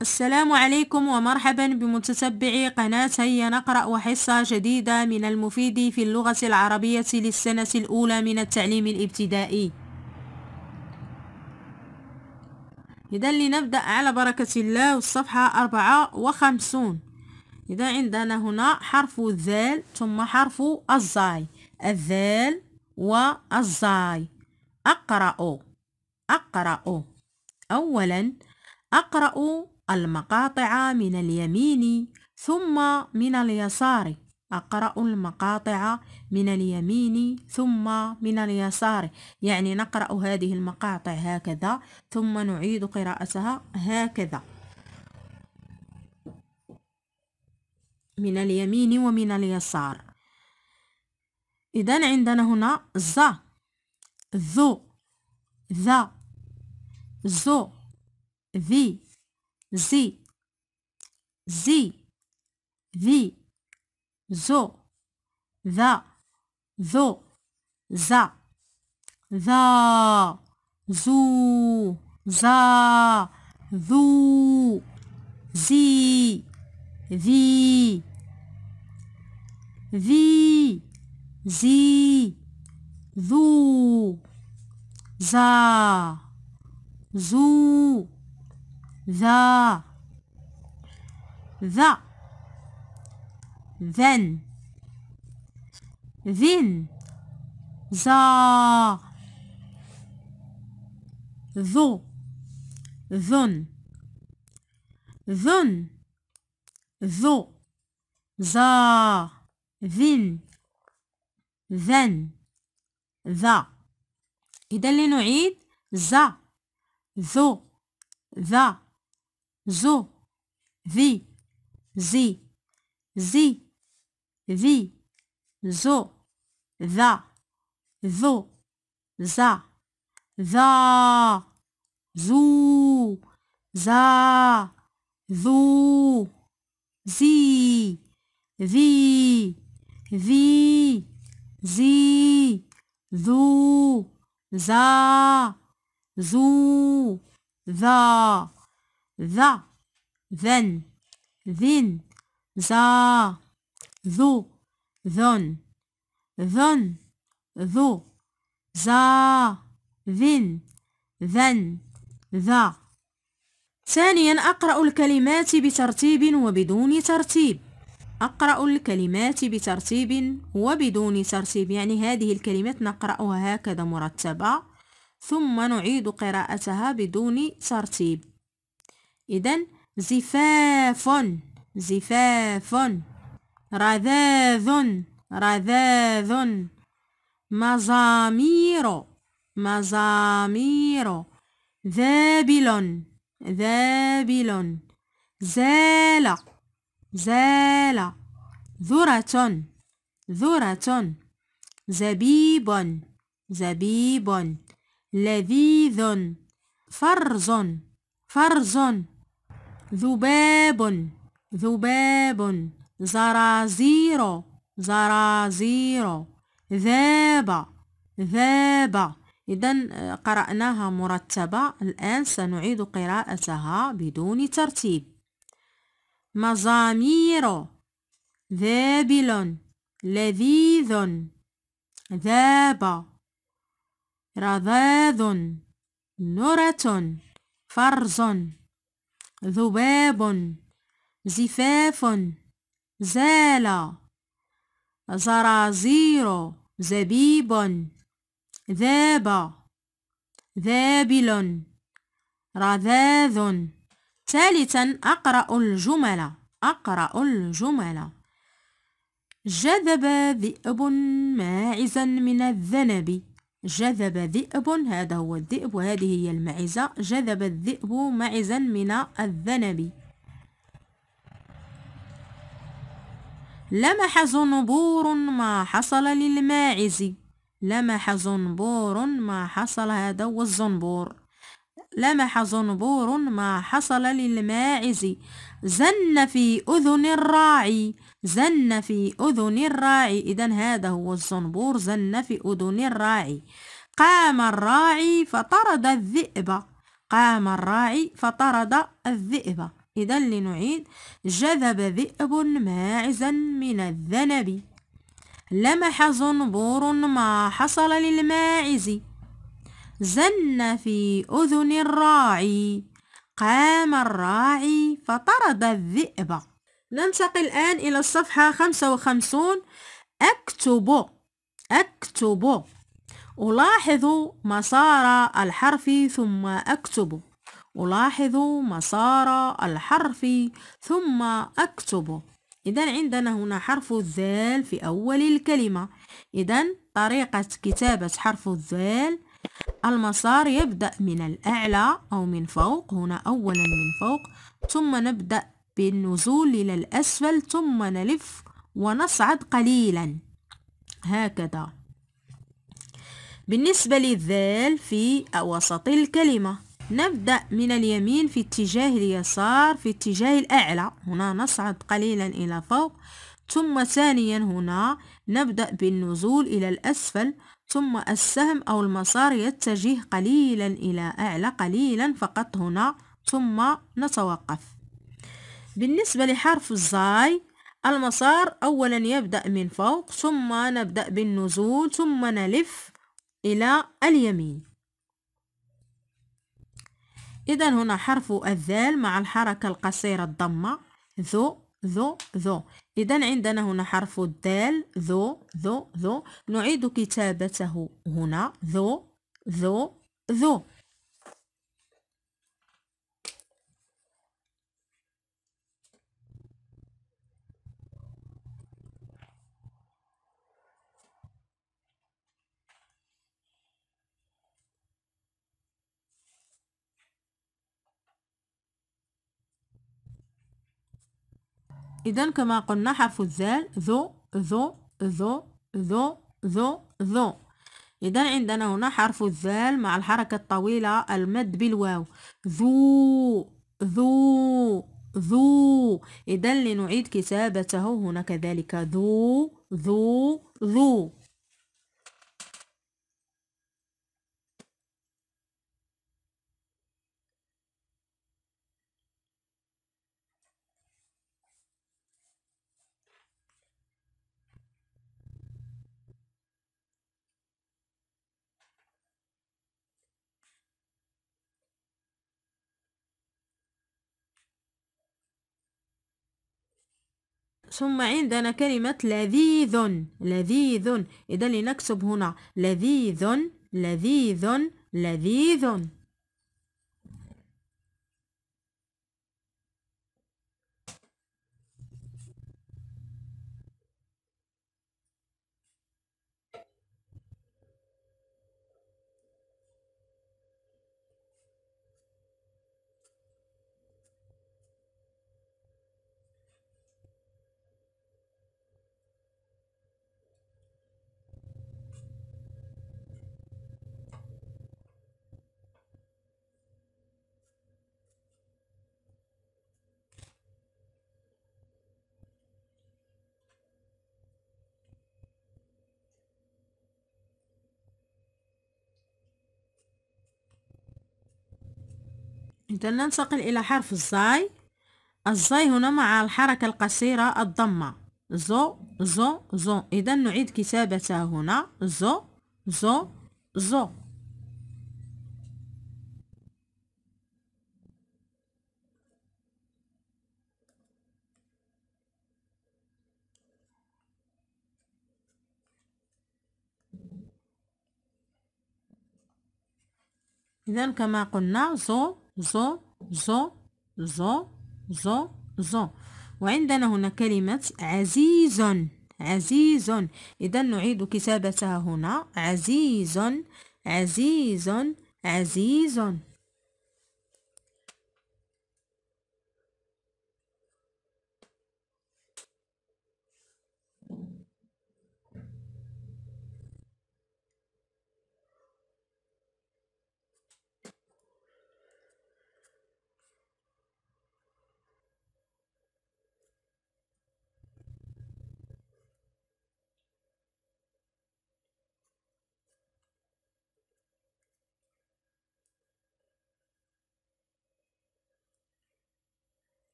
السلام عليكم ومرحبا بمتتبعي قناة هيا نقرأ وحصة جديدة من المفيد في اللغة العربية للسنة الأولى من التعليم الابتدائي إذا لنبدأ على بركة الله والصفحة أربعة وخمسون إذا عندنا هنا حرف الذال ثم حرف الزاي الذال والزاي أقرأ أقرأ أولا أقرأ المقاطع من اليمين ثم من اليسار أقرأ المقاطع من اليمين ثم من اليسار يعني نقرأ هذه المقاطع هكذا ثم نعيد قراءتها هكذا من اليمين ومن اليسار إذا عندنا هنا ز ذو ذا زو V, Z, Z, V, Zo, The, Zo, Za, The, Zu, Za, Zu, Z, V, V, Z, Zu, Za, Zu, ذا ذا ذن ذن ذا ذو ذن ذن ذو ذا ذن ذن ذا إذا لنعيد ذا ذو ذا zo, the, the, the, the, zo, the, zo, za, the, zu, za, zu, zi, the, the, zi, zu, za, zu, the. ذا ذن ذن زا ذو ذن ذن ذو زا ذن ذن ذا ثانيا أقرأ الكلمات بترتيب وبدون ترتيب أقرأ الكلمات بترتيب وبدون ترتيب يعني هذه الكلمات نقرأها هكذا مرتبة ثم نعيد قراءتها بدون ترتيب إذا زفاف زفاف رذاذ رذاذ مزامير مزامير ذابل ذابل زال زال ذرة ذرة زبيب زبيب لذيذ فرز فرز ذباب ذباب زرازير زرازير ذاب ذاب إذا آه، قرأناها مرتبة الآن سنعيد قراءتها بدون ترتيب مزامير ذابل لذيذ ذاب رذاذ نرة فرز ذباب زفاف زال زرازير زبيب ذاب ذابل رذاذ ثالثا أقرأ الجمل أقرأ الجمل جذب ذئب ماعزا من الذنب جذب ذئب هذا هو الذئب وهذه هي المعزة جذب الذئب معزا من الذنب لمح زنبور ما حصل للماعز لمح زنبور ما حصل هذا هو الزنبور لمح زنبور ما حصل للماعز زن في أذن الراعي زن في أذن الراعي إذا هذا هو الزنبور زن في أذن الراعي قام الراعي فطرد الذئب قام الراعي فطرد الذئب إذا لنعيد جذب ذئب ماعزا من الذنب لمح زنبور ما حصل للماعز زن في أذن الراعي قام الراعي فطرد الذئب ننتقل الآن إلى الصفحة 55 أكتب أكتب ألاحظ مسار الحرف ثم أكتب ألاحظ مسار الحرف ثم أكتب إذا عندنا هنا حرف الذال في أول الكلمة إذا طريقة كتابة حرف الذال المسار يبدأ من الأعلى أو من فوق هنا أولا من فوق ثم نبدأ بالنزول إلى الأسفل ثم نلف ونصعد قليلا هكذا بالنسبة للذال في وسط الكلمة نبدأ من اليمين في اتجاه اليسار في اتجاه الأعلى هنا نصعد قليلا إلى فوق ثم ثانيا هنا نبدأ بالنزول إلى الأسفل ثم السهم أو المسار يتجه قليلا إلى أعلى قليلا فقط هنا ثم نتوقف بالنسبة لحرف الزاي المسار أولا يبدأ من فوق ثم نبدأ بالنزول ثم نلف إلى اليمين إذا هنا حرف الذال مع الحركة القصيرة الضمة ذو ذو ذو إذا عندنا هنا حرف الدال ذو ذو ذو نعيد كتابته هنا ذو ذو ذو إذا كما قلنا حرف الزال ذو ذو ذو ذو ذو ذو إذا عندنا هنا حرف الزال مع الحركة الطويلة المد بالواو ذو ذو ذو إذا لنعيد كتابته هنا كذلك ذو ذو ذو ثم عندنا كلمة لذيذ لذيذ إذا لنكتب هنا لذيذ لذيذ لذيذ إذا ننتقل إلى حرف الزاي الزاي هنا مع الحركة القصيرة الضمة زو زو زو إذا نعيد كتابتها هنا زو زو زو إذا كما قلنا زو زو زو زو زو زو وعندنا هنا كلمة عزيز عزيز إذا نعيد كتابتها هنا عزيز عزيز عزيز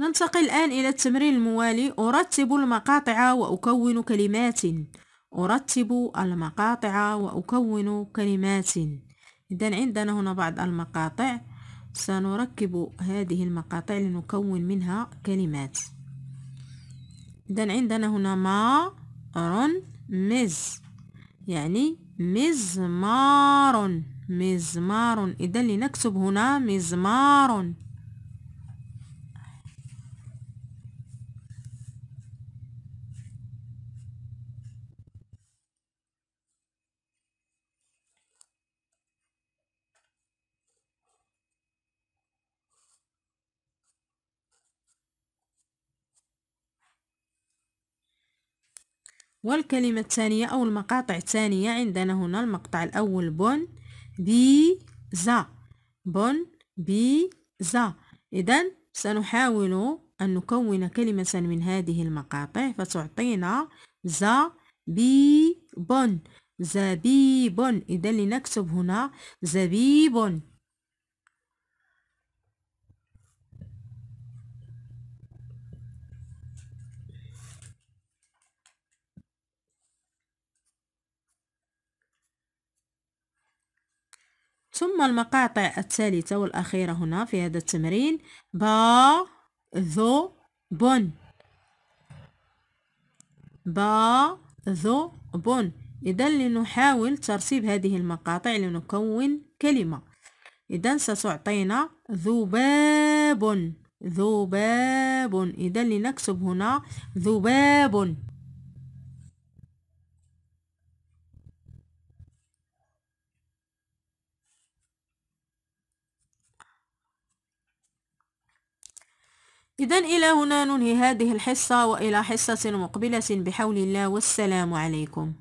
ننتقل الآن إلى التمرين الموالي أرتب المقاطع وأكون كلمات أرتب المقاطع وأكون كلمات إذن عندنا هنا بعض المقاطع سنركب هذه المقاطع لنكون منها كلمات إذن عندنا هنا ما رن مز يعني مزمار مزمار إذن لنكتب هنا مزمار والكلمة الثانية أو المقاطع الثانية عندنا هنا المقطع الأول بون زا بون زا إذا سنحاول أن نكون كلمة من هذه المقاطع فتعطينا زا بي بون زبيب إذا لنكتب هنا زبيب ثم المقاطع الثالثة والأخيرة هنا في هذا التمرين با ذو بون با ذو بون إذا لنحاول ترتيب هذه المقاطع لنكون كلمة إذا ستعطينا ذباب ذباب إذا لنكتب هنا ذباب إذا إلى هنا ننهي هذه الحصة وإلى حصة مقبلة بحول الله والسلام عليكم